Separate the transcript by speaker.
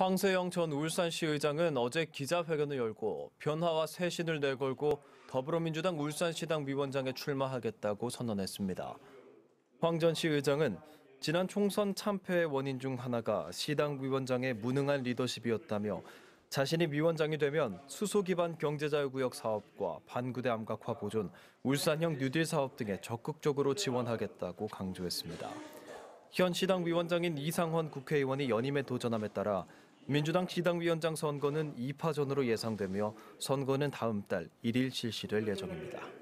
Speaker 1: 황세영 전 울산시 의장은 어제 기자회견을 열고 변화와 쇄신을 내걸고 더불어민주당 울산시당 위원장에 출마하겠다고 선언했습니다. 황 전시 의장은 지난 총선 참패의 원인 중 하나가 시당 위원장의 무능한 리더십이었다며 자신이 위원장이 되면 수소 기반 경제자유구역 사업과 반구대 암각화 보존, 울산형 뉴딜 사업 등에 적극적으로 지원하겠다고 강조했습니다. 현 시당 위원장인 이상헌 국회의원이 연임에 도전함에 따라 민주당 시당위원장 선거는 2파전으로 예상되며 선거는 다음 달 1일 실시될 예정입니다.